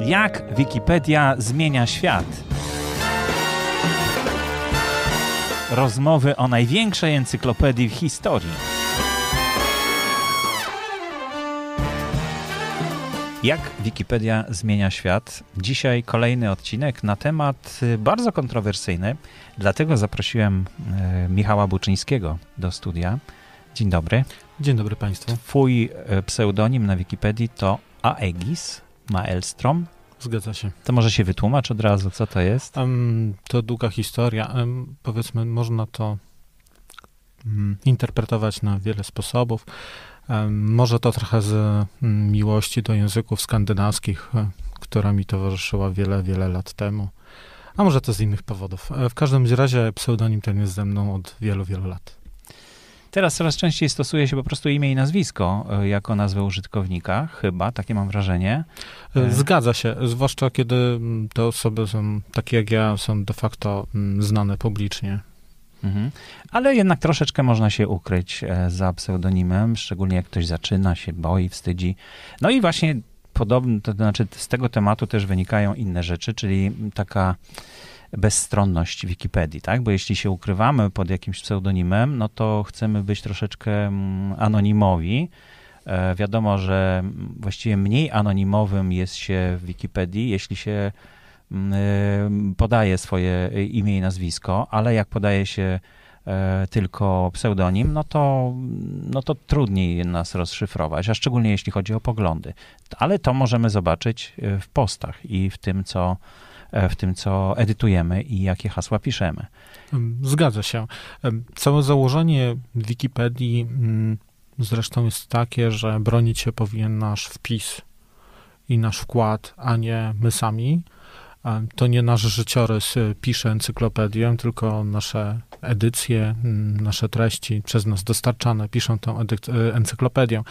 Jak Wikipedia zmienia świat? Rozmowy o największej encyklopedii w historii. Jak Wikipedia zmienia świat? Dzisiaj kolejny odcinek na temat y, bardzo kontrowersyjny, dlatego zaprosiłem y, Michała Buczyńskiego do studia. Dzień dobry. Dzień dobry Państwu. Twój y, pseudonim na Wikipedii to Aegis. Maelstrom? Zgadza się. To może się wytłumacz od razu, co to jest? Um, to długa historia. Um, powiedzmy, można to um, interpretować na wiele sposobów. może to trochę z mm, miłości do języków skandynawskich, e, która mi towarzyszyła wiele, wiele lat temu. A może to z innych powodów. E, w każdym razie pseudonim ten jest ze mną od wielu, wielu lat. Teraz coraz częściej stosuje się po prostu imię i nazwisko e, jako nazwę użytkownika, chyba, takie mam wrażenie. E, e, zgadza się, zwłaszcza kiedy mm, te osoby są, takie jak ja, są de facto mm, znane publicznie. Mhm. Ale jednak troszeczkę można się ukryć za pseudonimem, szczególnie jak ktoś zaczyna, się boi, wstydzi. No i właśnie podobno, to znaczy z tego tematu też wynikają inne rzeczy, czyli taka bezstronność Wikipedii, tak? Bo jeśli się ukrywamy pod jakimś pseudonimem, no to chcemy być troszeczkę mm, anonimowi. E, wiadomo, że właściwie mniej anonimowym jest się w Wikipedii, jeśli się mm, e, podaje swoje e, imię i nazwisko, ale jak podaje się tylko pseudonim, no to, no to trudniej nas rozszyfrować, a szczególnie jeśli chodzi o poglądy. Ale to możemy zobaczyć w postach i w tym, co E, w tym, co edytujemy i jakie hasła piszemy. Mm, zgadza się. Całe założenie Wikipedii mm, zresztą jest takie, że bronić się powinien nasz wpis i nasz wkład, a nie my sami. To nie nasz życiorys y, pisze encyklopedię, tylko nasze edycje, mm, nasze treści przez nas dostarczane piszą tę y, encyklopedię.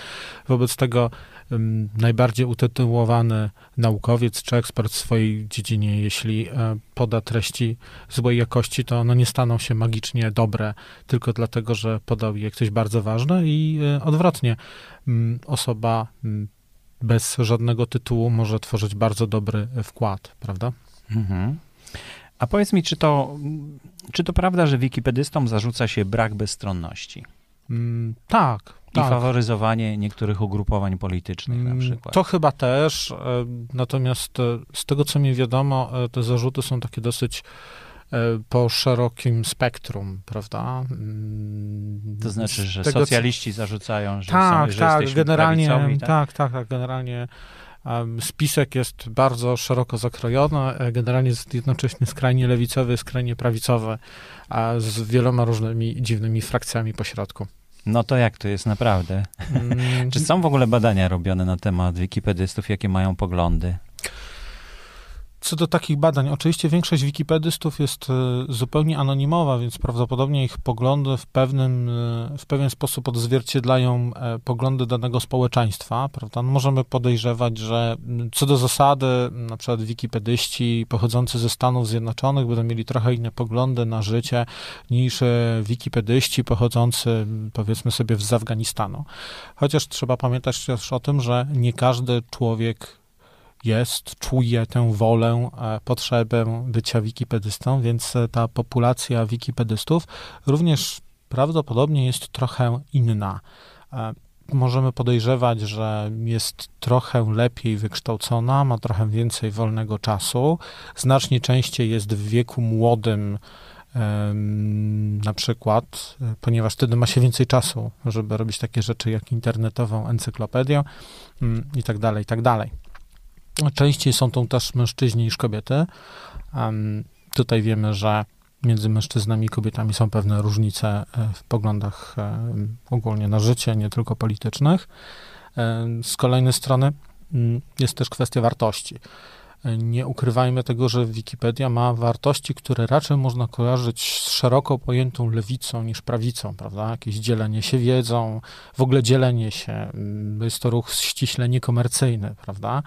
Wobec tego najbardziej utytułowany naukowiec czy ekspert w swojej dziedzinie, jeśli e, poda treści złej jakości, to one no, nie staną się magicznie dobre tylko dlatego, że podał je ktoś bardzo ważny i e, odwrotnie. Osoba bez żadnego tytułu może tworzyć bardzo dobry wkład, prawda? Mhm. A powiedz mi, czy to, czy to prawda, że wikipedystom zarzuca się brak bezstronności? Mm, tak, tak. I faworyzowanie niektórych ugrupowań politycznych na mm, przykład. To chyba też, e, natomiast e, z tego co mi wiadomo, e, te zarzuty są takie dosyć po szerokim spektrum, prawda? Mm, to znaczy, że tego, socjaliści zarzucają, że tak, są, tak, tak generalnie, tak? tak, tak, tak, generalnie spisek jest bardzo szeroko zakrojony, generalnie jest jednocześnie skrajnie lewicowy, skrajnie prawicowy, z wieloma różnymi dziwnymi frakcjami pośrodku. No to jak to jest naprawdę? Mm. Czy są w ogóle badania robione na temat wikipedystów, jakie mają poglądy? Co do takich badań, oczywiście większość wikipedystów jest e, zupełnie anonimowa, więc prawdopodobnie ich poglądy w, pewnym, e, w pewien sposób odzwierciedlają e, poglądy danego społeczeństwa, prawda? No, możemy podejrzewać, że co do zasady, na przykład wikipedyści pochodzący ze Stanów Zjednoczonych będą mieli trochę inne poglądy na życie niż wikipedyści pochodzący, powiedzmy sobie, z Afganistanu. Chociaż trzeba pamiętać też o tym, że nie każdy człowiek jest, czuje tę wolę, e, potrzebę bycia wikipedystą, więc e, ta populacja wikipedystów również prawdopodobnie jest trochę inna. E, możemy podejrzewać, że jest trochę lepiej wykształcona, ma trochę więcej wolnego czasu, znacznie częściej jest w wieku młodym na przykład, ponieważ wtedy ma się więcej czasu, żeby robić takie rzeczy jak internetową encyklopedię mm, i tak dalej, i tak dalej. Częściej są to też mężczyźni niż kobiety. Um, tutaj wiemy, że między mężczyznami i kobietami są pewne różnice e, w poglądach e, ogólnie na życie, nie tylko politycznych. E, z kolejnej strony mm, jest też kwestia wartości nie ukrywajmy tego, że Wikipedia ma wartości, które raczej można kojarzyć z szeroko pojętą lewicą niż prawicą, prawda? Jakieś dzielenie się wiedzą, w ogóle dzielenie się, mm, jest to ruch ściśle niekomercyjny, prawda?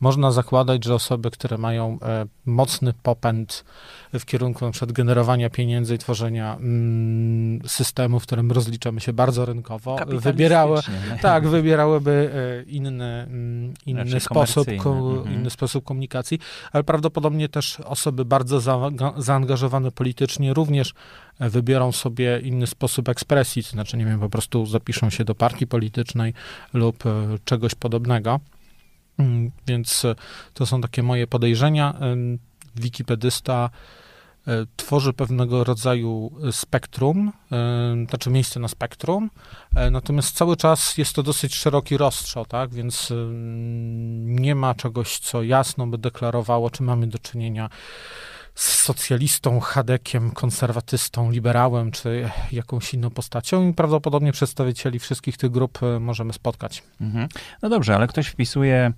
Można zakładać, że osoby, które mają e, mocny popęd w kierunku np. generowania pieniędzy i tworzenia mm, systemu, w którym rozliczamy się bardzo rynkowo, wybierały, tak, wybierałyby e, inny, mm, inny sposób, mhm. inny sposób komunikacji komunikacji, ale prawdopodobnie też osoby bardzo za, zaangażowane politycznie również e, wybiorą sobie inny sposób ekspresji, to znaczy, nie wiem, po prostu zapiszą się do partii politycznej lub e, czegoś podobnego. Mm, więc e, to są takie moje podejrzenia. Wikipedysta E, tworzy pewnego rodzaju e, spektrum, e, znaczy miejsce na spektrum, natomiast cały czas jest to dosyć szeroki rozstrzał, tak, więc mm, nie ma czegoś, co jasno by deklarowało, czy mamy do czynienia z socjalistą, hadekiem, konserwatystą, liberałem, czy jakąś inną postacią i prawdopodobnie przedstawicieli wszystkich tych grup możemy spotkać. Mhm. No dobrze, ale ktoś wpisuje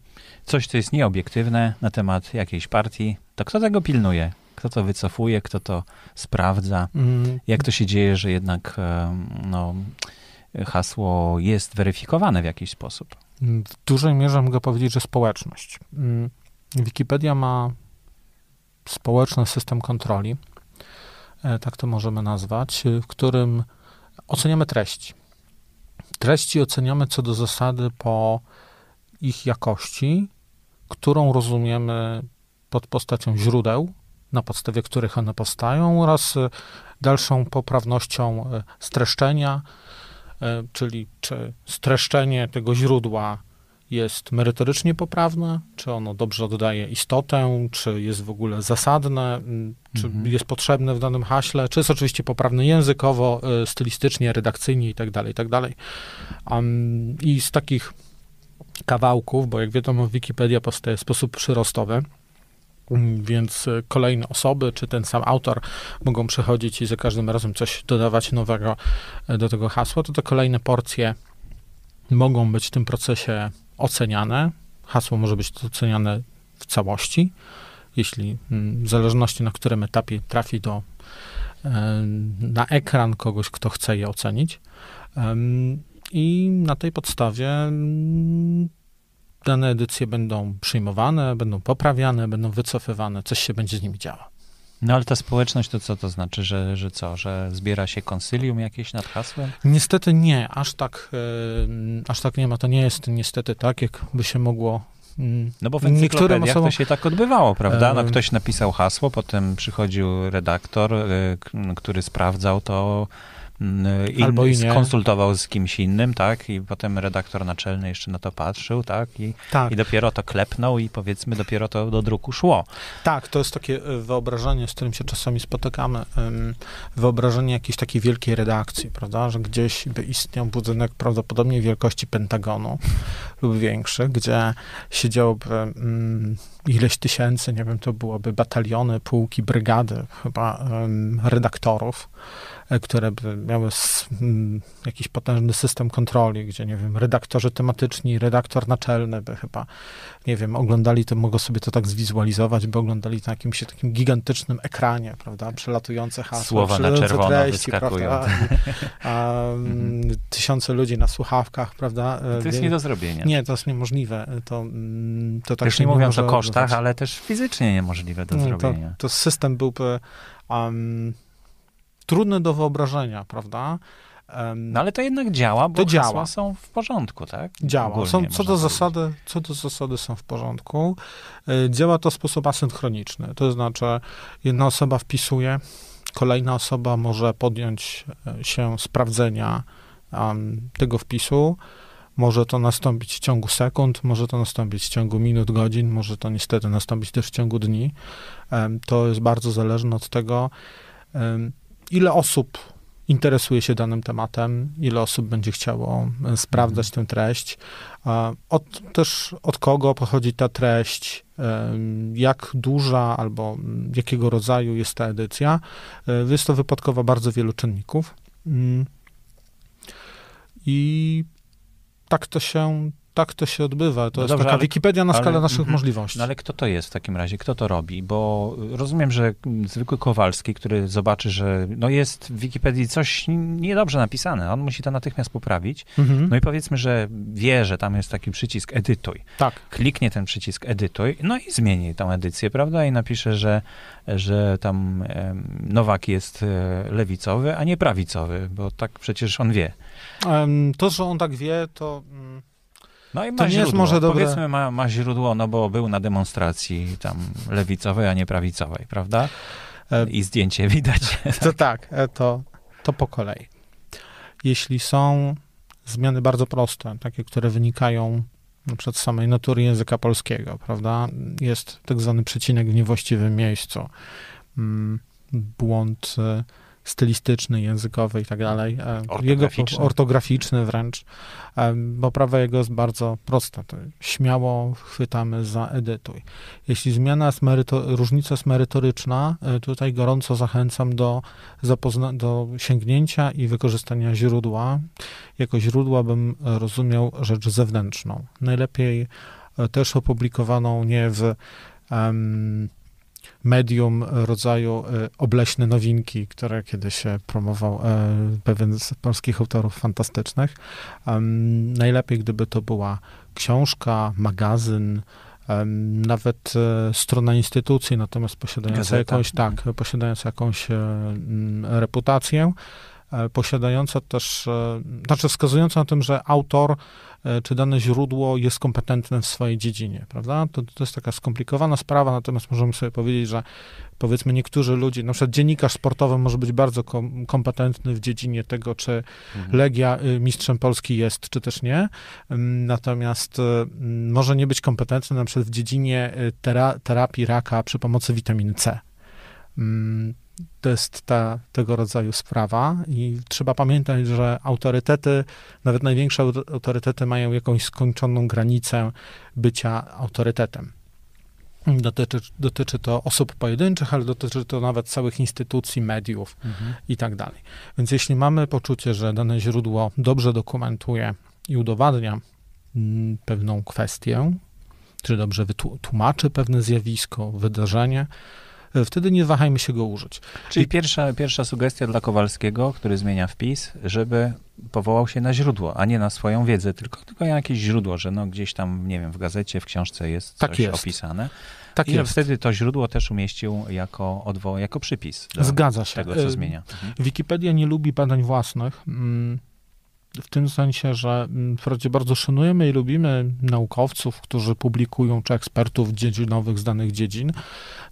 coś, co jest nieobiektywne na temat jakiejś partii, to kto tego pilnuje? Kto to wycofuje, kto to sprawdza. Mm. Jak to się dzieje, że jednak e, no, hasło jest weryfikowane w jakiś sposób? W dużej mierze mogę powiedzieć, że społeczność. Mm, Wikipedia ma społeczny system kontroli, e, tak to możemy nazwać, w którym oceniamy treści. Treści oceniamy co do zasady po ich jakości, którą rozumiemy pod postacią źródeł, na podstawie których one powstają, oraz e, dalszą poprawnością e, streszczenia, e, czyli czy streszczenie tego źródła jest merytorycznie poprawne, czy ono dobrze oddaje istotę, czy jest w ogóle zasadne, mm, czy mhm. jest potrzebne w danym haśle, czy jest oczywiście poprawne językowo, stylistycznie, redakcyjnie itd. tak dalej, tak I z takich kawałków, bo jak wiadomo, Wikipedia powstaje w sposób przyrostowy, więc e, kolejne osoby, czy ten sam autor mogą przychodzić i za każdym razem coś dodawać nowego e, do tego hasła, to te kolejne porcje mogą być w tym procesie oceniane. Hasło może być oceniane w całości, jeśli mm, w zależności na którym etapie trafi do e, na ekran kogoś, kto chce je ocenić. I na tej podstawie mm, dane edycje będą przyjmowane, będą poprawiane, będą wycofywane, coś się będzie z nimi działo. No ale ta społeczność to co to znaczy, że, że co, że zbiera się konsylium jakieś nad hasłem? Niestety nie, aż tak, yy, aż tak nie ma. To nie jest niestety tak, jakby się mogło mm, no bo w niektórym osobom... to się tak odbywało, prawda? No, ktoś napisał hasło, potem przychodził redaktor, y, który sprawdzał to Mm, in, Albo i skonsultował z kimś innym, tak? I potem redaktor naczelny jeszcze na to patrzył, tak? I, tak. I dopiero to klepnął i powiedzmy dopiero to do druku szło. Tak, to jest takie e, wyobrażenie, z którym się czasami spotykamy, wyobrażenie jakiejś takiej wielkiej redakcji, prawda? Że gdzieś by istniał budynek prawdopodobnie wielkości Pentagonu lub większy, gdzie siedziałoby mm, ileś tysięcy, nie wiem, to byłoby bataliony, pułki, brygady chyba redaktorów, E, które miały mm, jakiś potężny system kontroli, gdzie, nie wiem, redaktorzy tematyczni, redaktor naczelny by chyba, nie wiem, oglądali to, mogą sobie to tak zwizualizować, by oglądali na jakimś takim gigantycznym ekranie, prawda, przelatujące hasła, Słowa przelatujące na czerwono treści, prawda, mm, tysiące ludzi na słuchawkach, prawda. E, to jest nie do zrobienia. Nie, to jest niemożliwe. E, to, mm, to tak Już nie, nie mówiąc o kosztach, ale też fizycznie niemożliwe do zrobienia. To, to system byłby um, trudne do wyobrażenia, prawda? No ale to jednak działa, bo to działa. są w porządku, tak? Działa. Ogólnie są, co, do zasady, co do zasady są w porządku. E, działa to w sposób asynchroniczny, to znaczy jedna osoba wpisuje, kolejna osoba może podjąć e, się sprawdzenia um, tego wpisu. Może to nastąpić w ciągu sekund, może to nastąpić w ciągu minut, godzin, może to niestety nastąpić też w ciągu dni. Um, to jest bardzo zależne od tego, um, ile osób interesuje się danym tematem, ile osób będzie chciało e, sprawdzać mhm. tę treść, od, też od kogo pochodzi ta treść, e, jak duża albo jakiego rodzaju jest ta edycja. E, jest to wypadkowa bardzo wielu czynników. Mm. I tak to się tak to się odbywa. To no jest dobrze, taka ale, Wikipedia na skalę ale, naszych mm, możliwości. No ale kto to jest w takim razie? Kto to robi? Bo rozumiem, że zwykły Kowalski, który zobaczy, że no jest w Wikipedii coś niedobrze napisane, on musi to natychmiast poprawić. Mhm. No i powiedzmy, że wie, że tam jest taki przycisk edytuj. Tak. Kliknie ten przycisk edytuj, no i zmieni tą edycję, prawda? I napisze, że, że tam Nowak jest e, lewicowy, a nie prawicowy, bo tak przecież on wie. To, że on tak wie, to mm, no i ma to źródło. nie jest może dobre. Powiedzmy, ma, ma źródło, no bo był na demonstracji tam lewicowej, a nie prawicowej, prawda? E, I zdjęcie widać. To tak, e, to, to po kolei. Jeśli są zmiany bardzo proste, takie, które wynikają przed samej natury języka polskiego, prawda? Jest tak zwany przecinek w niewłaściwym miejscu, mm, błąd e, stylistyczny, językowy i tak dalej. E, ortograficzny. Jego ortograficzny wręcz. Poprawa e, jego jest bardzo prosta. Śmiało chwytamy za edytuj. Jeśli zmiana jest różnica jest merytoryczna, e, tutaj gorąco zachęcam do, do sięgnięcia i wykorzystania źródła. Jako źródła bym rozumiał rzecz zewnętrzną. Najlepiej też opublikowaną nie w um, medium e, rodzaju e, obleśne nowinki, które kiedyś promował e, pewien z polskich autorów fantastycznych. Najlepiej, gdyby to była książka, magazyn, nawet strona instytucji, natomiast posiadająca jakąś, tak, mhm. posiadająca jakąś reputację, posiadająca też, znaczy wskazująca na tym, że autor E, czy dane źródło jest kompetentne w swojej dziedzinie, prawda? To, to jest taka skomplikowana sprawa, natomiast możemy sobie powiedzieć, że powiedzmy niektórzy ludzie, na przykład dziennikarz sportowy może być bardzo kom kompetentny w dziedzinie tego, czy mhm. Legia y, mistrzem Polski jest, czy też nie. Mm, natomiast y, mm, może nie być kompetentny na przykład w dziedzinie y, tera terapii raka przy pomocy witaminy C. Mm, to jest ta, tego rodzaju sprawa i trzeba pamiętać, że autorytety, nawet największe autorytety mają jakąś skończoną granicę bycia autorytetem. Dotyczy, dotyczy to osób pojedynczych, ale dotyczy to nawet całych instytucji, mediów mhm. i tak dalej. Więc jeśli mamy poczucie, że dane źródło dobrze dokumentuje i udowadnia mm, pewną kwestię, czy dobrze wytłumaczy pewne zjawisko, wydarzenie, E, wtedy nie wahajmy się go użyć. Czyli I... pierwsza, pierwsza sugestia dla Kowalskiego, który zmienia wpis, żeby powołał się na źródło, a nie na swoją wiedzę, tylko, tylko na jakieś źródło, że no gdzieś tam, nie wiem, w gazecie, w książce jest tak coś jest. opisane. Tak I wtedy to źródło też umieścił jako, odwo- jako przypis. Zgadza się. Tego, co e, zmienia. Mhm. Wikipedia nie lubi badań własnych. Mm, w tym sensie, że mm, wprawdzie bardzo szanujemy i lubimy naukowców, którzy publikują, czy ekspertów dziedzinowych z danych dziedzin,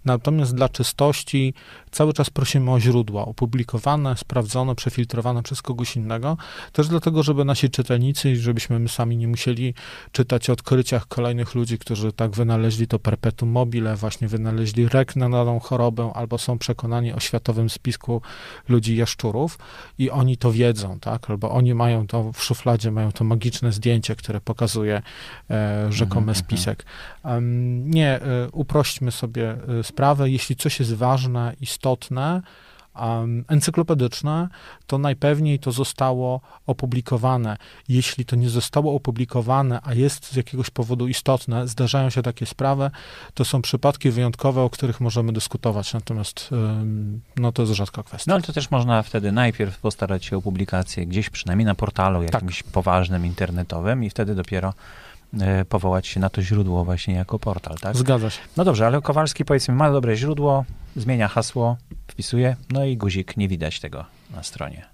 Natomiast dla czystości cały czas prosimy o źródła opublikowane, sprawdzone, przefiltrowane przez kogoś innego. Też dlatego, żeby nasi czytelnicy, żebyśmy my sami nie musieli czytać o odkryciach kolejnych ludzi, którzy tak wynaleźli to perpetuum mobile, właśnie wynaleźli rek na daną chorobę, albo są przekonani o światowym spisku ludzi jaszczurów i oni to wiedzą, tak? Albo oni mają to w szufladzie, mają to magiczne zdjęcie, które pokazuje e, rzekomy mhm, mhm. spisek. Um, nie, e, uprośćmy sobie sprawę e, sprawę, jeśli coś jest ważne, istotne, um, encyklopedyczne, to najpewniej to zostało opublikowane. Jeśli to nie zostało opublikowane, a jest z jakiegoś powodu istotne, zdarzają się takie sprawy, to są przypadki wyjątkowe, o których możemy dyskutować, natomiast um, no to jest rzadka kwestia. No ale to też można wtedy najpierw postarać się o publikację gdzieś przynajmniej na portalu tak. jakimś tak. poważnym, internetowym i wtedy dopiero E, powołać się na to źródło właśnie jako portal, tak? Zgadza się. No dobrze, ale Kowalski powiedzmy ma dobre źródło, zmienia hasło, wpisuje, no i guzik, nie widać tego na stronie.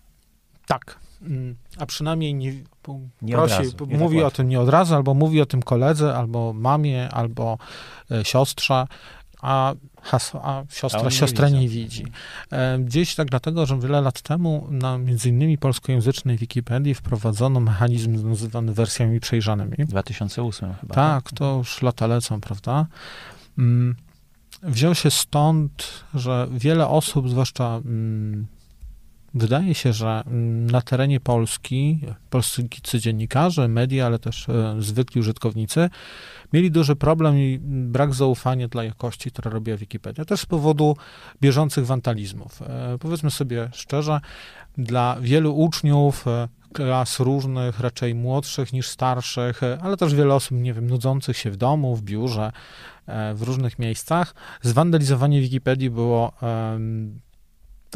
Tak. Mm, a przynajmniej nie, nie prosi, razu, mówi o tym nie od razu, albo mówi o tym koledze, albo mamie, albo e, siostrze a, a siostra a nie widzi. nie widzi. Gdzieś tak dlatego, że wiele lat temu na między innymi polskojęzycznej Wikipedii wprowadzono mechanizm nazywany wersjami przejrzanymi. 2008 chyba. Tak, to już lata lecą, prawda? Mm, wziął się stąd, że wiele osób, zwłaszcza mm, Wydaje się, że mm, na terenie Polski polscy dziennikarze, media, ale też e, zwykli użytkownicy mieli duży problem i mm, brak zaufania dla jakości, która robiła Wikipedia, też z powodu bieżących wandalizmów. E, powiedzmy sobie szczerze, dla wielu uczniów e, klas różnych, raczej młodszych niż starszych, ale też wiele osób, nie wiem, nudzących się w domu, w biurze, w różnych miejscach. Zwandalizowanie Wikipedii było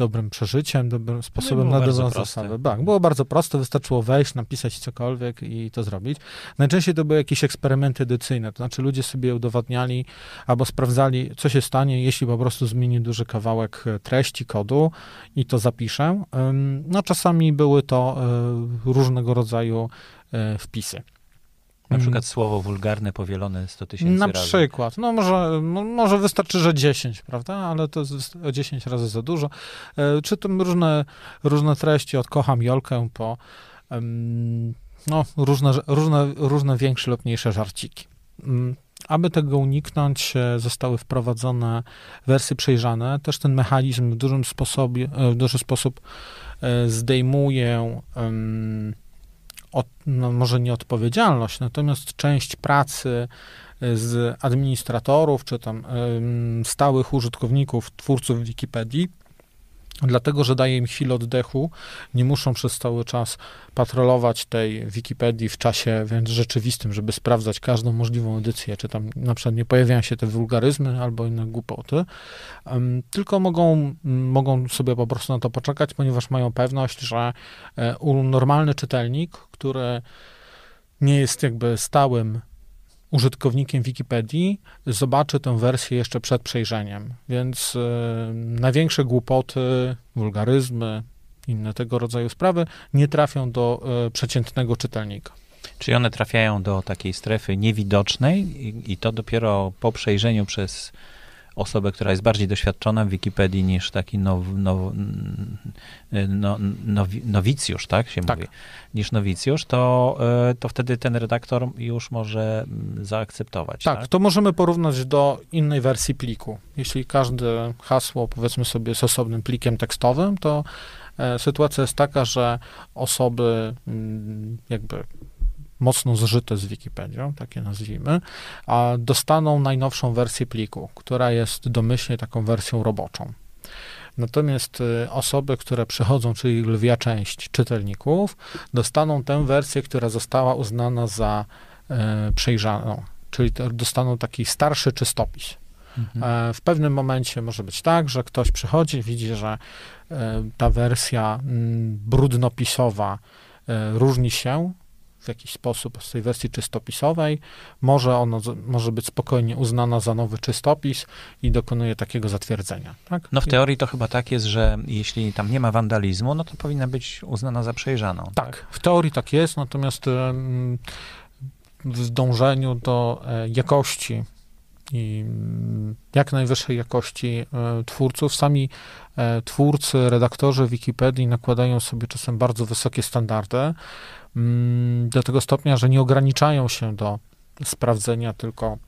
dobrym przeżyciem, dobrym no sposobem no na dobrą zasobę. Tak, było bardzo proste. wystarczyło wejść, napisać cokolwiek i to zrobić. Najczęściej to były jakieś eksperymenty edycyjne, to znaczy ludzie sobie udowadniali albo sprawdzali, co się stanie, jeśli po prostu zmienię duży kawałek e, treści, kodu i to zapiszę. No czasami były to e, różnego rodzaju e, wpisy. Na mm. przykład słowo wulgarne powielone 100 tysięcy razy. Na przykład. No może, może wystarczy, że 10, prawda? Ale to jest 10 razy za dużo. E, Czytam różne, różne treści od Kocham Jolkę po no, różne, różne, różne większe lub mniejsze żarciki. Mm. Aby tego uniknąć, e, zostały wprowadzone wersje przejrzane. Też ten mechanizm w, dużym sposobie, e, w duży sposób zdejmuje um, od, no może nie odpowiedzialność, natomiast część pracy y, z administratorów czy tam stałych użytkowników, twórców Wikipedii dlatego że daje im chwilę oddechu, nie muszą przez cały czas patrolować tej Wikipedii w czasie więc rzeczywistym, żeby sprawdzać każdą możliwą edycję, czy tam na przykład nie pojawiają się te wulgaryzmy albo inne głupoty, tylko mogą, mogą sobie po prostu na to poczekać, ponieważ mają pewność, że e, normalny czytelnik, który nie jest jakby stałym użytkownikiem Wikipedii zobaczy tę wersję jeszcze przed przejrzeniem. Więc e, największe głupoty, wulgaryzmy, inne tego rodzaju sprawy nie trafią do e, przeciętnego czytelnika. Czyli one trafiają do takiej strefy niewidocznej i, i to dopiero po przejrzeniu przez osobę, która jest bardziej doświadczona w Wikipedii niż taki now, now, no, now nowicjusz, tak się tak. mówi, niż nowicjusz, to, e, to wtedy ten redaktor już może mm, zaakceptować. Tak, tak, to możemy porównać do innej wersji pliku. Jeśli każde hasło, powiedzmy sobie, jest osobnym plikiem tekstowym, to e, sytuacja jest taka, że osoby mm, jakby mocno zżyte z Wikipedią, takie nazwijmy, a dostaną najnowszą wersję pliku, która jest domyślnie taką wersją roboczą. Natomiast y, osoby, które przychodzą, czyli lwia część czytelników, dostaną tę wersję, która została uznana za e, przejrzaną, czyli dostaną taki starszy czystopis. Mhm. E, w pewnym momencie może być tak, że ktoś przychodzi, widzi, że e, ta wersja mm, brudnopisowa e, różni się w jakiś sposób z tej wersji czystopisowej. Może ono może być spokojnie uznana za nowy czystopis i dokonuje takiego zatwierdzenia. Tak? No w teorii to chyba tak jest, że jeśli tam nie ma wandalizmu, no to powinna być uznana za przejrzaną. Tak, tak? w teorii tak jest, natomiast w dążeniu do e, jakości i mm, jak najwyższej jakości e, twórców. Sami e, twórcy, redaktorzy Wikipedii nakładają sobie czasem bardzo wysokie standardy. Mm, do tego stopnia, że nie ograniczają się do sprawdzenia tylko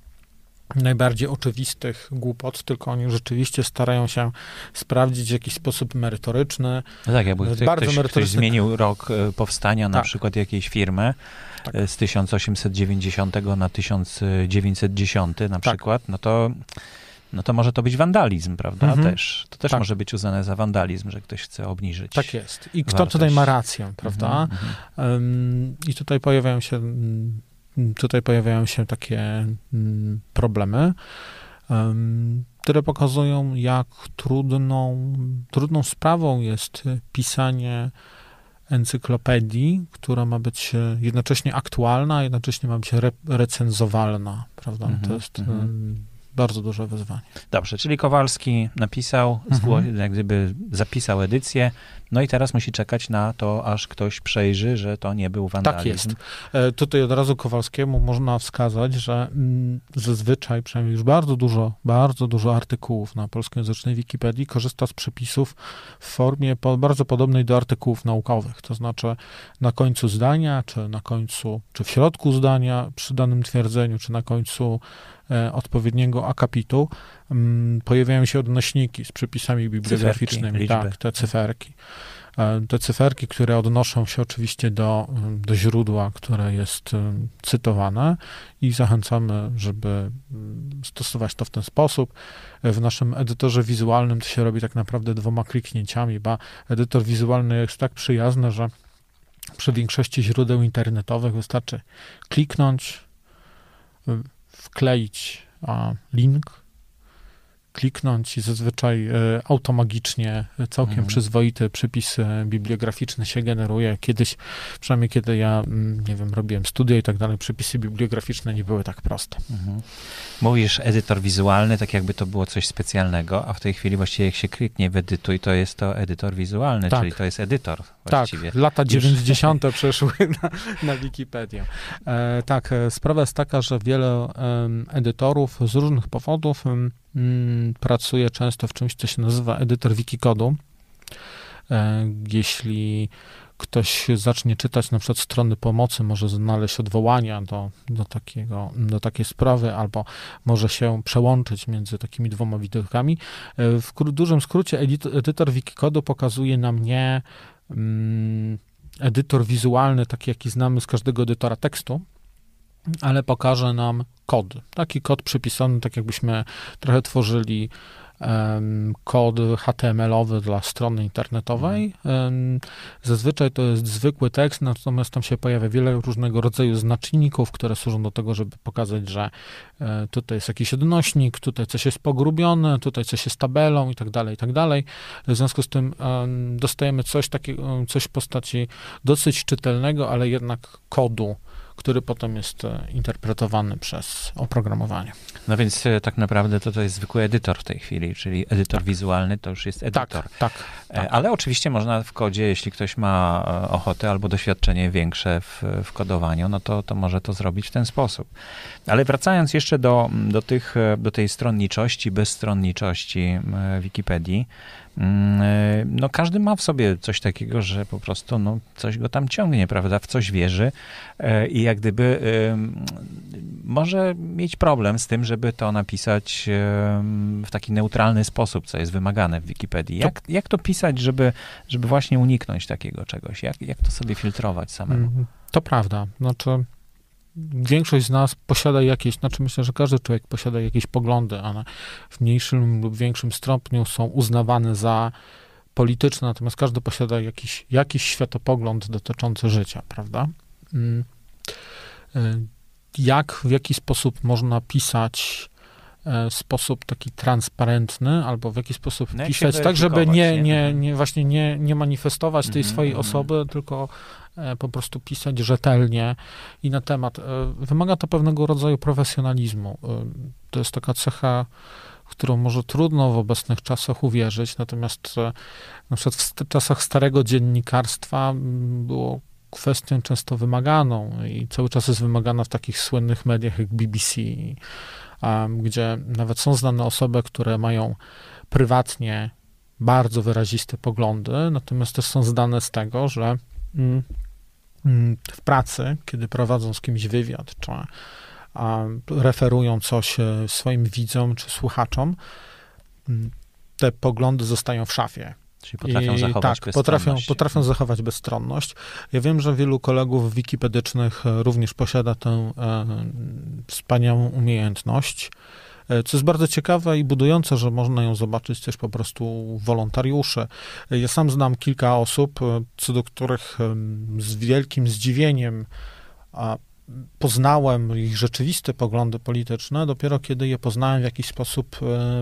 najbardziej oczywistych głupot, tylko oni rzeczywiście starają się sprawdzić w jakiś sposób merytoryczny. No tak, jakby bardzo ktoś, merytoryczny. ktoś zmienił rok e, powstania tak. na przykład jakiejś firmy tak. E, z 1890 na 1910 na tak. przykład, tak. no to no to może to być wandalizm, prawda? Mhm. Też. To też tak. może być uznane za wandalizm, że ktoś chce obniżyć. Tak jest. I kto wartość. tutaj ma rację, prawda? Mhm, um, I tutaj pojawiają się, mm, tutaj pojawiają się takie mm, problemy. Um, które pokazują, jak trudną, trudną sprawą jest pisanie encyklopedii, która ma być jednocześnie aktualna, a jednocześnie ma być re recenzowalna, prawda? to mhm, jest mhm bardzo duże wyzwanie. Dobrze, czyli Kowalski napisał, mhm. jak gdyby zapisał edycję, no i teraz musi czekać na to, aż ktoś przejrzy, że to nie był tak wandalizm. Tak jest. E, tutaj od razu Kowalskiemu można wskazać, że mm, zazwyczaj, przynajmniej już bardzo dużo, bardzo dużo artykułów na polskojęzycznej Wikipedii korzysta z przepisów w formie bardzo podobnej do artykułów naukowych, to znaczy na końcu zdania, czy na końcu, czy w środku zdania przy danym twierdzeniu, czy na końcu E, odpowiedniego akapitu mm, pojawiają się odnośniki z przepisami bibliograficznymi, cyferki, tak, te cyferki. E, te cyferki, które odnoszą się oczywiście do, do źródła, które jest e, cytowane, i zachęcamy, żeby mm, stosować to w ten sposób. W naszym edytorze wizualnym to się robi tak naprawdę dwoma kliknięciami, bo edytor wizualny jest tak przyjazny, że przy większości źródeł internetowych wystarczy kliknąć, wkleić link kliknąć i zazwyczaj e, automagicznie, e, całkiem mhm. przyzwoity przypis e, bibliograficzny się generuje. Kiedyś, przynajmniej kiedy ja, mm, nie wiem, robiłem studia i tak dalej, przepisy bibliograficzne nie były tak proste. Mhm. Mówisz edytor wizualny, tak jakby to było coś specjalnego, a w tej chwili właściwie jak się kliknie w edytuj, to jest to edytor wizualny, tak. czyli to jest edytor tak, właściwie. Tak, lata 90. przeszły na, na Wikipedię. E, tak, sprawa jest taka, że wiele edytorów z różnych powodów Mm, pracuję często w czymś, co się nazywa edytor Wikikodu. E, jeśli ktoś zacznie czytać na przykład strony pomocy, może znaleźć odwołania do, do, takiego, do takiej sprawy, albo może się przełączyć między takimi dwoma widokami. E, w dużym skrócie edytor Wikikodu pokazuje nam nie mm, edytor wizualny, taki jaki znamy z każdego edytora tekstu, ale pokaże nam kod. Taki kod przypisany, tak jakbyśmy trochę tworzyli um, kod HTML-owy dla strony internetowej. Um, zazwyczaj to jest zwykły tekst, natomiast tam się pojawia wiele różnego rodzaju znaczników, które służą do tego, żeby pokazać, że e, tutaj jest jakiś odnośnik, tutaj coś jest pogrubione, tutaj coś jest tabelą i tak dalej, i tak dalej. W związku z tym um, dostajemy coś takiego, coś w postaci dosyć czytelnego, ale jednak kodu który potem jest e, interpretowany przez oprogramowanie. No więc e, tak naprawdę to, to jest zwykły edytor w tej chwili, czyli edytor tak. wizualny to już jest tak, edytor. Tak, tak, tak, Ale oczywiście można w kodzie, jeśli ktoś ma ochotę albo doświadczenie większe w, w kodowaniu, no to, to może to zrobić w ten sposób. Ale wracając jeszcze do, do, tych, do tej stronniczości, bezstronniczości Wikipedii, Mm, e, no każdy ma w sobie coś takiego, że po prostu no, coś go tam ciągnie, prawda, w coś wierzy e, i jak gdyby może mieć problem z tym, żeby to napisać w taki neutralny sposób, co jest wymagane w Wikipedii. Jak, jak to pisać, żeby, żeby właśnie uniknąć takiego czegoś? Jak, jak to sobie filtrować samemu? Mm, to prawda. Znaczy, większość z nas posiada jakieś, znaczy myślę, że każdy człowiek posiada jakieś poglądy, one w mniejszym lub większym stopniu są uznawane za polityczne, natomiast każdy posiada jakiś, jakiś światopogląd dotyczący życia, prawda? Mm. Y, jak, w jaki sposób można pisać w e, sposób taki transparentny, albo w jakiś sposób no pisać, tak, żeby nie, nie, mhm. nie, właśnie nie, nie manifestować tej mm, swojej mm. osoby, tylko e, po prostu pisać rzetelnie i na temat. E, wymaga to pewnego rodzaju profesjonalizmu. To jest taka cecha, którą może trudno w obecnych czasach uwierzyć, natomiast na przykład w czasach starego dziennikarstwa było kwestią często wymaganą i cały czas jest wymagana w takich słynnych mediach jak BBC gdzie nawet są znane osoby, które mają prywatnie bardzo wyraziste poglądy, natomiast też są zdane z tego, że mm, mm, w pracy, kiedy prowadzą z kimś wywiad, czy referują coś e, swoim widzom czy słuchaczom, mm, te poglądy zostają w szafie. Czyli potrafią I zachować tak, potrafią, potrafią zachować bezstronność. Ja wiem, że wielu kolegów wikipedycznych e, również posiada tę e, wspaniałą umiejętność. E, co jest bardzo ciekawe i budujące, że można ją zobaczyć też po prostu wolontariuszy. E, ja sam znam kilka osób, co do których z wielkim zdziwieniem poznałem ich rzeczywiste poglądy polityczne, dopiero kiedy je poznałem w jakiś sposób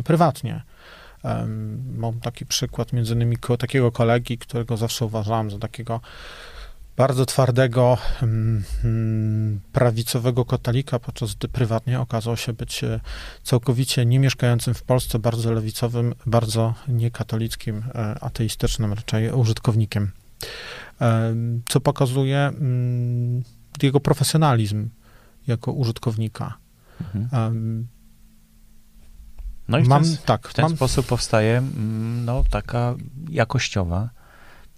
prywatnie. Mam taki przykład między innymi takiego kolegi, którego zawsze uważałem za takiego bardzo twardego hmm, prawicowego katolika, podczas gdy prywatnie okazał się być e, całkowicie nie mieszkającym w Polsce, bardzo lewicowym, bardzo niekatolickim, e, ateistycznym raczej użytkownikiem. Co pokazuje hmm, jego profesjonalizm jako użytkownika. Mhm. No i mam, w ten, tak, w ten mam... sposób powstaje mm, no, taka jakościowa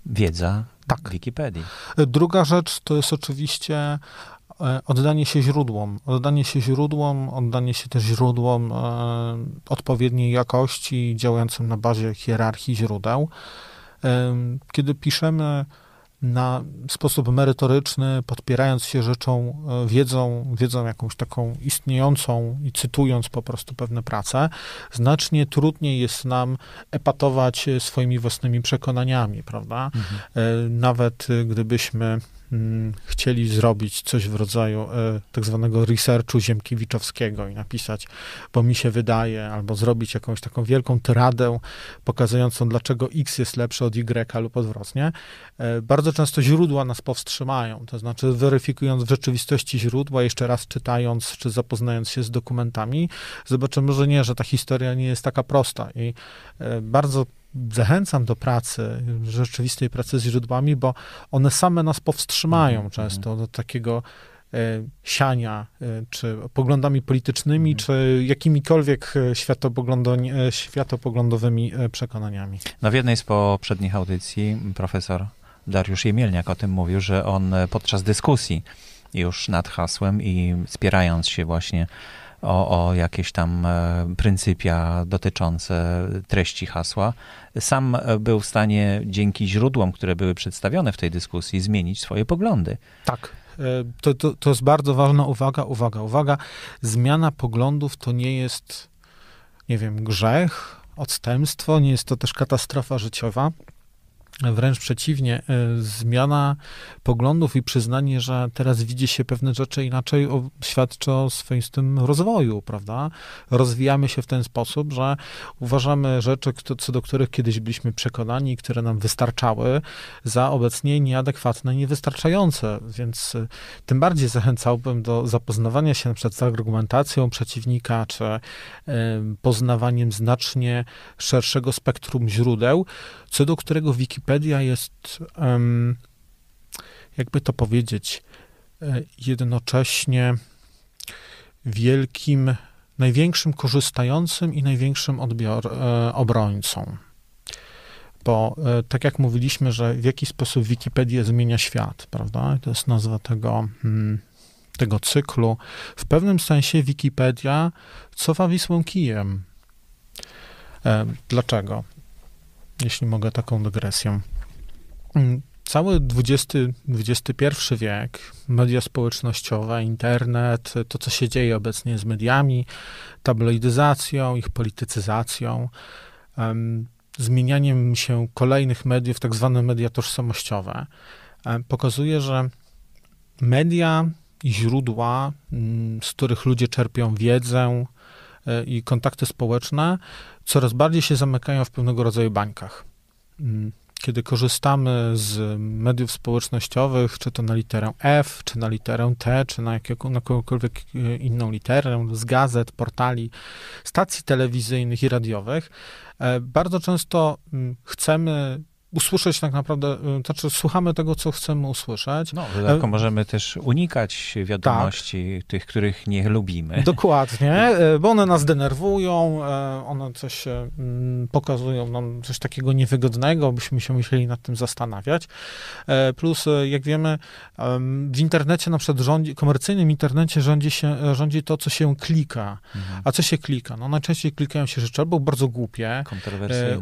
wiedza tak. Wikipedii. Druga rzecz to jest oczywiście e, oddanie się źródłom, oddanie się źródłom, oddanie się też źródłom e, odpowiedniej jakości, działającym na bazie hierarchii źródeł. E, kiedy piszemy na sposób merytoryczny, podpierając się rzeczą, e, wiedzą, wiedzą jakąś taką istniejącą i cytując po prostu pewne prace, znacznie trudniej jest nam epatować swoimi własnymi przekonaniami, prawda? Mhm. E, nawet gdybyśmy Mm, chcieli zrobić coś w rodzaju e, tak zwanego researchu ziemkiewiczowskiego i napisać, bo mi się wydaje, albo zrobić jakąś taką wielką tyradę pokazującą, dlaczego X jest lepsze od Y lub odwrotnie. E, bardzo często źródła nas powstrzymają, to znaczy weryfikując w rzeczywistości źródła, jeszcze raz czytając czy zapoznając się z dokumentami, zobaczymy, że nie, że ta historia nie jest taka prosta i e, bardzo zachęcam do pracy, rzeczywistej pracy z źródłami, bo one same nas powstrzymają mhm, często mhm. do takiego e, siania, e, czy poglądami politycznymi, mhm. czy jakimikolwiek e, światopoglądowymi przekonaniami. No w jednej z poprzednich audycji profesor Dariusz Jemielniak o tym mówił, że on podczas dyskusji już nad hasłem i spierając się właśnie o, o jakieś tam e, pryncypia dotyczące treści hasła. Sam e, był w stanie dzięki źródłom, które były przedstawione w tej dyskusji, zmienić swoje poglądy. Tak, e, to, to, to, jest bardzo ważna uwaga, uwaga, uwaga. Zmiana poglądów to nie jest, nie wiem, grzech, odstępstwo, nie jest to też katastrofa życiowa. Wręcz przeciwnie, e, zmiana poglądów i przyznanie, że teraz widzi się pewne rzeczy inaczej, świadczy o swoistym rozwoju, prawda? Rozwijamy się w ten sposób, że uważamy rzeczy, co do których kiedyś byliśmy przekonani, które nam wystarczały, za obecnie nieadekwatne, niewystarczające. Więc e, tym bardziej zachęcałbym do zapoznawania się przed przykład argumentacją przeciwnika, czy e, poznawaniem znacznie szerszego spektrum źródeł, co do którego Wikipedia Wikipedia jest, jakby to powiedzieć, e, jednocześnie wielkim, największym korzystającym i największym odbior, e, obrońcą. Bo e, tak jak mówiliśmy, że w jaki sposób Wikipedia zmienia świat, prawda? To jest nazwa tego, hmm, tego cyklu. W pewnym sensie Wikipedia cofa Wisłą kijem. Dlaczego? jeśli mogę taką dygresję. Mm, cały XX-XXI wiek, media społecznościowe, internet, to co się dzieje obecnie z mediami, tabloidyzacją, ich politycyzacją, um, zmienianiem się kolejnych mediów, tak zwane media tożsamościowe, um, pokazuje, że media i źródła, mm, z których ludzie czerpią wiedzę, E, i kontakty społeczne coraz bardziej się zamykają w pewnego rodzaju bańkach. Mm, kiedy korzystamy z mediów społecznościowych, czy to na literę F, czy na literę T, czy na, jakiego, na jakąkolwiek e, inną literę, z gazet, portali, stacji telewizyjnych i radiowych, e, bardzo często mm, chcemy usłyszeć tak naprawdę, y, znaczy słuchamy tego, co chcemy usłyszeć. No, dodatkowo y, możemy też unikać wiadomości, tak. tych, których nie lubimy. Dokładnie, y, bo one nas denerwują, one coś mm, pokazują nam coś takiego niewygodnego, byśmy się musieli nad tym zastanawiać. Plus, jak wiemy, w internecie na przykład rządzi, komercyjnym internecie rządzi, się, rządzi to, co się klika. Mhm. A co się klika? No najczęściej klikają się rzeczy albo bardzo głupie,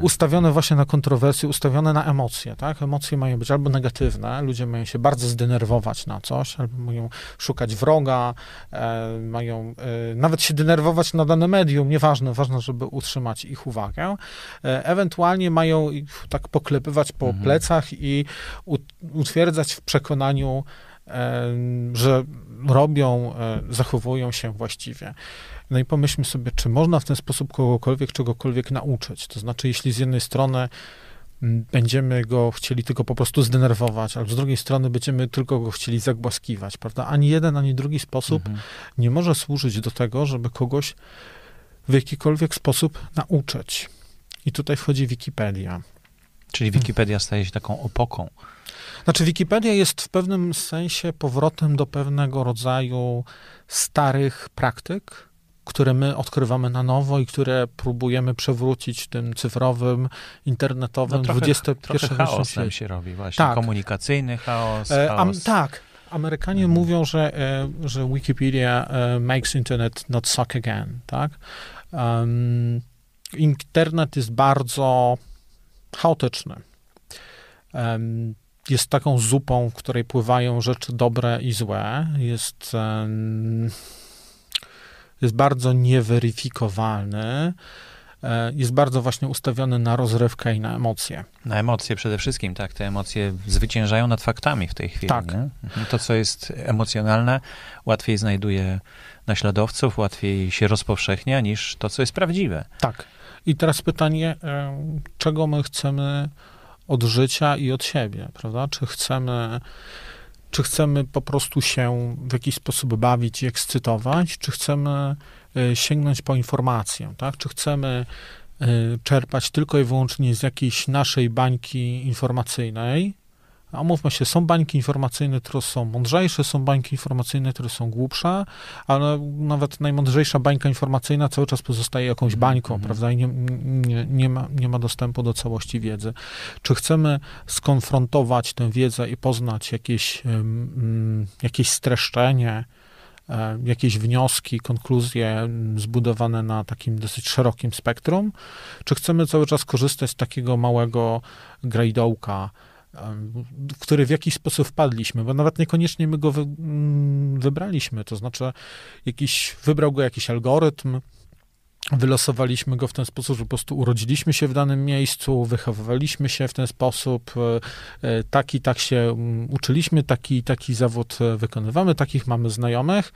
ustawione właśnie na kontrowersje, ustawione na na emocje, tak? Emocje mają być albo negatywne, ludzie mają się bardzo zdenerwować na coś, albo mają szukać wroga, e, mają e, nawet się denerwować na dane medium, nieważne, ważne, żeby utrzymać ich uwagę. E, ewentualnie mają ich tak poklepywać po mhm. plecach i utwierdzać w przekonaniu, e, że robią, e, zachowują się właściwie. No i pomyślmy sobie, czy można w ten sposób kogokolwiek czegokolwiek nauczyć. To znaczy, jeśli z jednej strony będziemy go chcieli tylko po prostu zdenerwować, albo z drugiej strony będziemy tylko go chcieli zagłaskiwać, prawda? Ani jeden, ani drugi sposób mhm. nie może służyć do tego, żeby kogoś w jakikolwiek sposób nauczyć. I tutaj wchodzi Wikipedia. Czyli hmm. Wikipedia staje się taką opoką. Znaczy, Wikipedia jest w pewnym sensie powrotem do pewnego rodzaju starych praktyk, które my odkrywamy na nowo i które próbujemy przewrócić tym cyfrowym, internetowym, no, trochę, 21 chaos się robi właśnie, tak. komunikacyjny chaos. E, chaos. A, tak, Amerykanie mhm. mówią, że, e, że Wikipedia e, makes internet not suck again, tak? Um, internet jest bardzo chaotyczny. Um, jest taką zupą, w której pływają rzeczy dobre i złe. Jest um, jest bardzo nieweryfikowalny, e, jest bardzo właśnie ustawiony na rozrywkę i na emocje. Na emocje przede wszystkim, tak. Te emocje zwyciężają nad faktami w tej chwili. Tak. Mhm. To, co jest emocjonalne, łatwiej znajduje naśladowców, łatwiej się rozpowszechnia niż to, co jest prawdziwe. Tak. I teraz pytanie, e, czego my chcemy od życia i od siebie, prawda? Czy chcemy czy chcemy po prostu się w jakiś sposób bawić i ekscytować, czy chcemy e, sięgnąć po informację, tak? Czy chcemy e, czerpać tylko i wyłącznie z jakiejś naszej bańki informacyjnej, a mówmy się, są bańki informacyjne, które są mądrzejsze, są bańki informacyjne, które są głupsze, ale nawet najmądrzejsza bańka informacyjna cały czas pozostaje jakąś mhm, bańką, mm -hmm. prawda? I nie, nie, nie, ma, nie ma dostępu do całości wiedzy. Czy chcemy skonfrontować tę wiedzę i poznać jakieś, um, jakieś streszczenie, e, jakieś wnioski, konkluzje mm, zbudowane na takim dosyć szerokim spektrum? Czy chcemy cały czas korzystać z takiego małego grajdołka, w który w jakiś sposób wpadliśmy, bo nawet niekoniecznie my go mm, wybraliśmy, to znaczy jakiś, wybrał go jakiś algorytm, wylosowaliśmy go w ten sposób, że po prostu urodziliśmy się w danym miejscu, wychowywaliśmy się w ten sposób, e, e, taki, tak się mm, uczyliśmy, taki, taki zawód e, wykonywamy, takich mamy znajomych,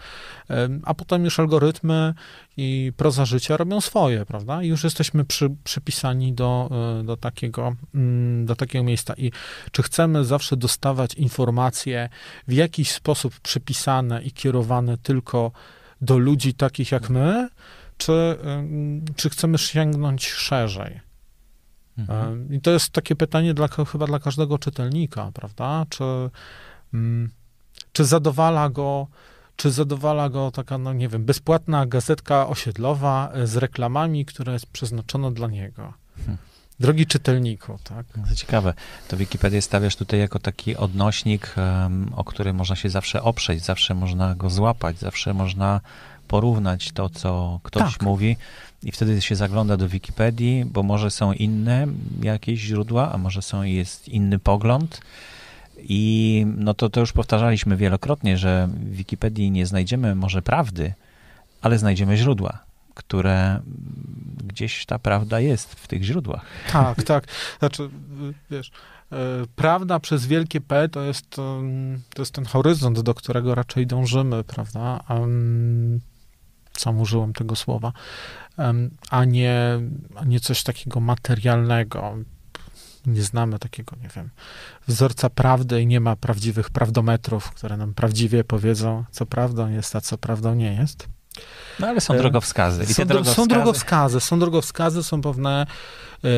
a potem już algorytmy i proza życia robią swoje, prawda? I już jesteśmy przy, przypisani do, do, takiego, mm, do takiego miejsca. I czy chcemy zawsze dostawać informacje w jakiś sposób przypisane i kierowane tylko do ludzi takich jak my, czy, czy chcemy sięgnąć szerzej? Mhm. I to jest takie pytanie dla, chyba dla każdego czytelnika, prawda? Czy, mm, czy zadowala go czy zadowala go taka, no nie wiem, bezpłatna gazetka osiedlowa e, z reklamami, która jest przeznaczona dla niego. Hmm. Drogi czytelniku, tak? To ciekawe. To Wikipedię stawiasz tutaj jako taki odnośnik, um, o który można się zawsze oprzeć, zawsze można go złapać, zawsze można porównać to, co ktoś tak. mówi, i wtedy się zagląda do Wikipedii, bo może są inne jakieś źródła, a może są, jest inny pogląd. I no to, to już powtarzaliśmy wielokrotnie, że w Wikipedii nie znajdziemy może prawdy, ale znajdziemy źródła które mm, gdzieś ta prawda jest w tych źródłach. Tak, tak. Znaczy, wiesz, e, prawda przez wielkie P to jest, mm, to jest ten horyzont, do którego raczej dążymy, prawda? Um, sam użyłem tego słowa, a nie, a nie coś takiego materialnego. Nie znamy takiego, nie wiem, wzorca prawdy i nie ma prawdziwych prawdometrów, które nam prawdziwie powiedzą, co prawdą jest, a co prawdą nie jest. No ale są drogowskazy. I są, te drogowskazy... są drogowskazy, są drogowskazy, są pewne E,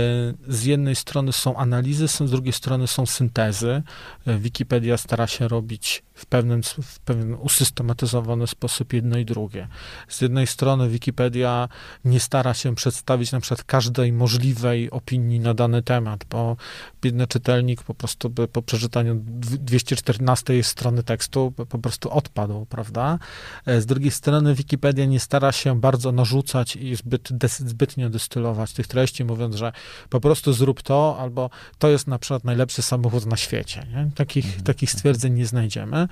z jednej strony są analizy, z drugiej strony są syntezy. E, Wikipedia stara się robić w pewien, w pewnym usystematyzowany sposób jedno i drugie. Z jednej strony Wikipedia nie stara się przedstawić na przykład każdej możliwej opinii na dany temat, bo biedny czytelnik po prostu by po przeczytaniu 214 strony tekstu po prostu odpadł, prawda? E, z drugiej strony Wikipedia nie stara się bardzo narzucać i zbyt, zbytnio dystylować tych treści, mówiąc, że że po prostu zrób to, albo to jest na przykład najlepszy samochód na świecie. Nie? Takich, mhm. takich stwierdzeń nie znajdziemy. E,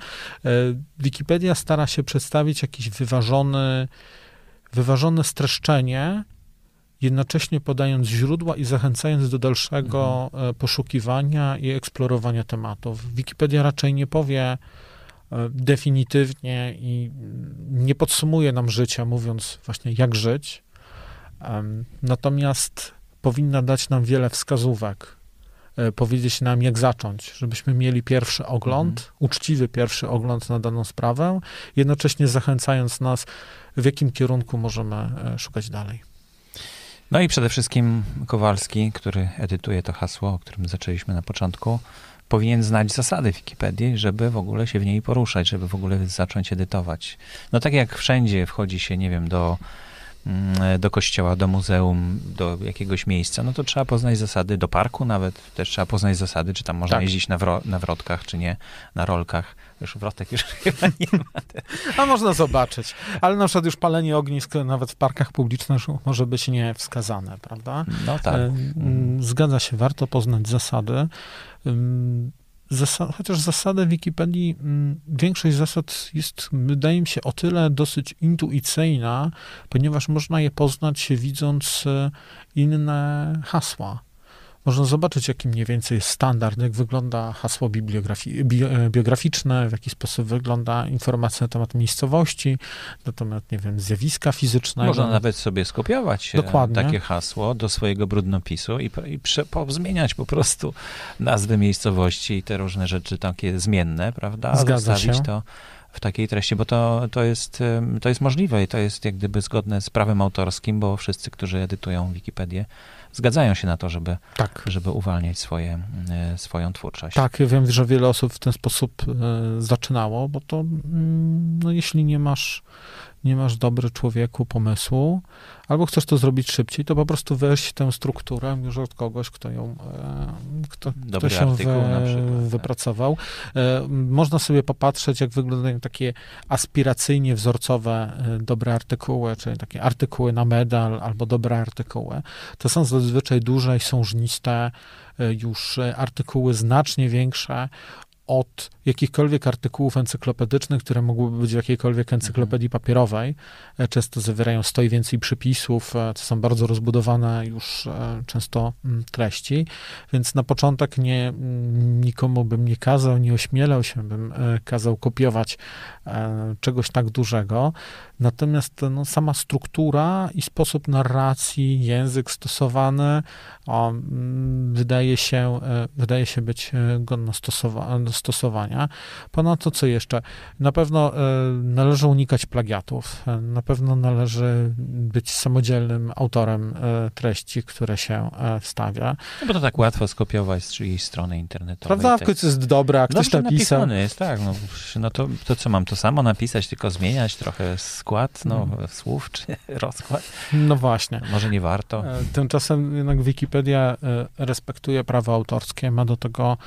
Wikipedia stara się przedstawić jakiś wyważony, wyważone streszczenie, jednocześnie podając źródła i zachęcając do dalszego mhm. E, poszukiwania i eksplorowania tematów. Wikipedia raczej nie powie e, definitywnie i nie podsumuje nam życia, mówiąc właśnie jak żyć. Natomiast powinna dać nam wiele wskazówek, e, powiedzieć nam, jak zacząć, żebyśmy mieli pierwszy ogląd, mhm. uczciwy pierwszy ogląd na daną sprawę, jednocześnie zachęcając nas, w jakim kierunku możemy e, szukać dalej. No i przede wszystkim Kowalski, który edytuje to hasło, o którym zaczęliśmy na początku, powinien znać zasady Wikipedii, żeby w ogóle się w niej poruszać, żeby w ogóle zacząć edytować. No tak jak wszędzie wchodzi się, nie wiem, do Mm, do kościoła, do muzeum, do jakiegoś miejsca, no to trzeba poznać zasady, do parku nawet też trzeba poznać zasady, czy tam można tak. jeździć na, wro na wrotkach, czy nie, na rolkach. Już wrotek już chyba nie ma. Te... A można zobaczyć. Ale na przykład już palenie ognisk nawet w parkach publicznych może być niewskazane, prawda? No tak. E, mm, zgadza się, warto poznać zasady. Zasa chociaż zasady Wikipedii, mm, większość zasad jest, wydaje mi się, o tyle dosyć intuicyjna, ponieważ można je poznać widząc e, inne hasła można zobaczyć, jaki mniej więcej jest standard, jak wygląda hasło bibliografi- e, biograficzne, w jaki sposób wygląda informacja na temat miejscowości, na temat, nie wiem, zjawiska fizycznego. Można nawet sobie skopiować e, Dokładnie. takie hasło do swojego brudnopisu i, i prze, po, zmieniać po prostu nazwy miejscowości i te różne rzeczy takie zmienne, prawda? Zgadza Zostawić się. to w takiej treści, bo to, to, jest, to jest możliwe i to jest jak gdyby zgodne z prawem autorskim, bo wszyscy, którzy edytują Wikipedię, zgadzają się na to, żeby, tak. żeby uwalniać swoje, e, swoją twórczość. Tak, ja wiem, że wiele osób w ten sposób e, zaczynało, bo to mm, no, jeśli nie masz nie masz dobry człowieku pomysłu, albo chcesz to zrobić szybciej, to po prostu weź tę strukturę już od kogoś, kto ją e, kto, kto się wy, przykład, tak. wypracował. Tak. Można sobie popatrzeć, jak wyglądają takie aspiracyjnie wzorcowe dobre artykuły, czyli takie artykuły na medal albo dobre artykuły. To są zazwyczaj duże i sążniste, e, już e, artykuły znacznie większe od jakichkolwiek artykułów encyklopedycznych, które mogłyby być w jakiejkolwiek mhm. encyklopedii papierowej. E, często zawierają 100 i więcej przypisów, to e, są bardzo rozbudowane już e, często mm, treści, więc na początek nie, mm, nikomu bym nie kazał, nie ośmielał się, bym kazał kopiować czegoś tak dużego. Natomiast no, sama struktura i sposób narracji, język stosowany o, mm, wydaje, się, wydaje się być godno stosowa- stosowania. Ponadto, co jeszcze? Na pewno e, należy unikać plagiatów, e, na pewno należy być samodzielnym autorem e, treści, które się wstawia. No bo to tak łatwo skopiować z jej strony internetowej. Prawda, w końcu jest dobra, ktoś napisał. napisany jest, tak. No, no to, to co mam, to samo napisać, tylko zmieniać trochę skład, no, hmm. słów czy rozkład. No właśnie. Może nie warto. Tymczasem jednak Wikipedia respektuje prawo autorskie, ma do tego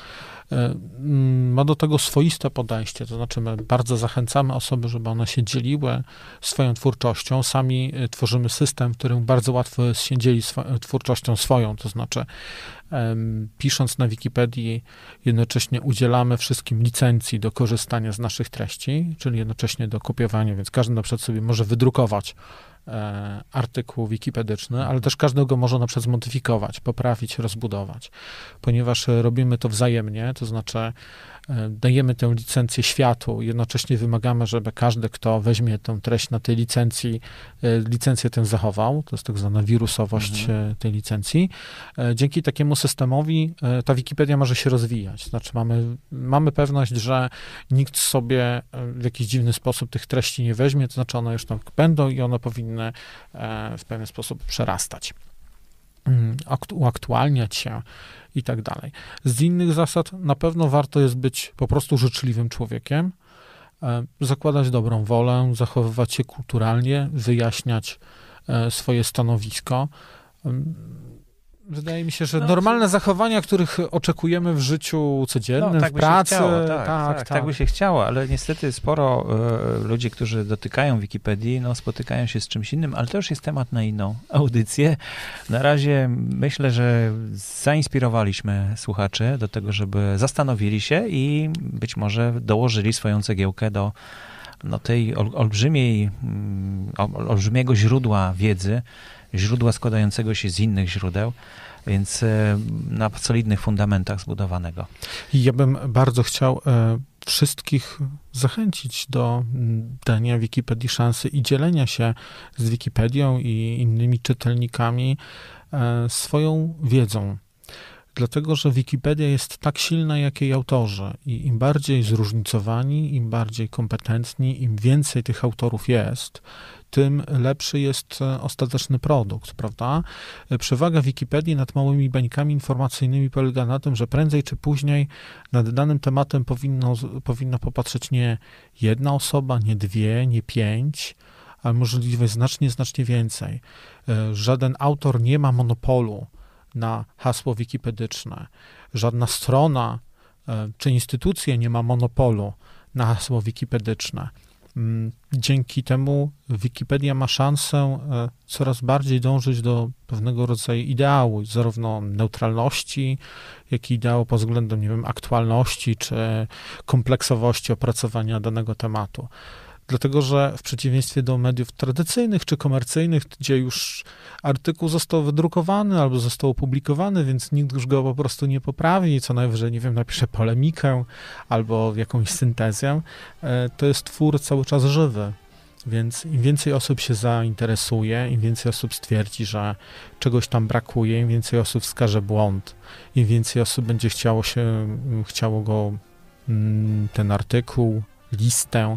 E, mm, ma do tego swoiste podejście, to znaczy my bardzo zachęcamy osoby, żeby one się dzieliły swoją twórczością. Sami e, tworzymy system, w którym bardzo łatwo jest się dzielić swo- twórczością swoją, to znaczy pisząc na Wikipedii, jednocześnie udzielamy wszystkim licencji do korzystania z naszych treści, czyli jednocześnie do kopiowania, więc każdy na przykład sobie może wydrukować e, artykuł wikipedyczny, ale też każdy go może na przykład zmodyfikować, poprawić, rozbudować, ponieważ robimy to wzajemnie, to znaczy E, dajemy tę licencję światu, jednocześnie wymagamy, żeby każdy, kto weźmie tę treść na tej licencji, e, licencję tę zachował. To jest tak zwana wirusowość mhm. E, tej licencji. Dzięki takiemu systemowi ta Wikipedia może się rozwijać. Znaczy mamy, mamy pewność, że nikt sobie w jakiś dziwny sposób tych treści nie weźmie, to znaczy one już tam będą i one powinny w pewien sposób przerastać. Mm, uaktualniać się i tak dalej. Z innych zasad na pewno warto jest być po prostu życzliwym człowiekiem, e, zakładać dobrą wolę, zachowywać się kulturalnie, wyjaśniać e, swoje stanowisko mm, wydaje mi się, że no, normalne to... zachowania, których oczekujemy w życiu codziennym, no, tak w pracy. Chciało, tak, tak, tak, tak, by się chciało, ale niestety sporo y, ludzi, którzy dotykają Wikipedii, no, spotykają się z czymś innym, ale to już jest temat na inną audycję. Na razie myślę, że zainspirowaliśmy słuchaczy do tego, żeby zastanowili się i być może dołożyli swoją cegiełkę do no, tej ol, olbrzymiej, ol, olbrzymiego źródła wiedzy, źródła składającego się z innych źródeł, więc e, na solidnych fundamentach zbudowanego. Ja bym bardzo chciał e, wszystkich zachęcić do dania Wikipedii szansy i dzielenia się z Wikipedią i innymi czytelnikami e, swoją wiedzą dlatego że Wikipedia jest tak silna, jak jej autorzy. I im bardziej zróżnicowani, im bardziej kompetentni, im więcej tych autorów jest, tym lepszy jest e, ostateczny produkt, prawda? E, przewaga Wikipedii nad małymi bańkami informacyjnymi polega na tym, że prędzej czy później nad danym tematem powinno, powinna popatrzeć nie jedna osoba, nie dwie, nie pięć, ale możliwe znacznie, znacznie więcej. E, żaden autor nie ma monopolu na hasło wikipedyczne. Żadna strona e, czy instytucje nie ma monopolu na hasło wikipedyczne. Mm, dzięki temu Wikipedia ma szansę e, coraz bardziej dążyć do pewnego rodzaju ideału, zarówno neutralności, jak i ideału pod względem, nie wiem, aktualności czy kompleksowości opracowania danego tematu. Dlatego, że w przeciwieństwie do mediów tradycyjnych czy komercyjnych, gdzie już artykuł został wydrukowany albo został opublikowany, więc nikt już go po prostu nie poprawi, co najwyżej, nie wiem, napisze polemikę albo jakąś syntezę, e, to jest twór cały czas żywy. Więc im więcej osób się zainteresuje, im więcej osób stwierdzi, że czegoś tam brakuje, im więcej osób wskaże błąd, im więcej osób będzie chciało się, chciało go, mm, ten artykuł, listę,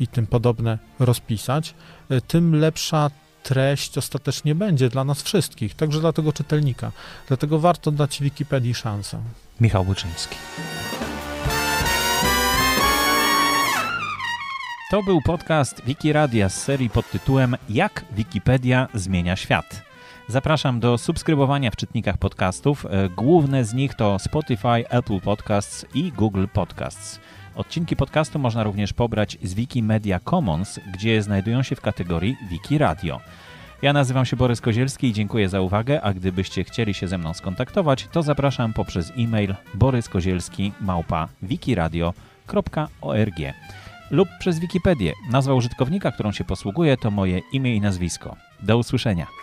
i tym podobne rozpisać, e, tym lepsza treść ostatecznie będzie dla nas wszystkich, także dla tego czytelnika. Dlatego warto dać Wikipedii szansę. Michał Łyczyński. To był podcast Wikiradia z serii pod tytułem Jak Wikipedia zmienia świat. Zapraszam do subskrybowania w czytnikach podcastów. E, główne z nich to Spotify, Apple Podcasts i Google Podcasts. Odcinki podcastu można również pobrać z Wikimedia Commons, gdzie znajdują się w kategorii Wiki Radio. Ja nazywam się Borys Kozielski i dziękuję za uwagę, a gdybyście chcieli się ze mną skontaktować, to zapraszam poprzez e-mail boryskozielski@wikiradio.org lub przez Wikipedię. Nazwa użytkownika, którą się posługuje, to moje imię i nazwisko. Do usłyszenia.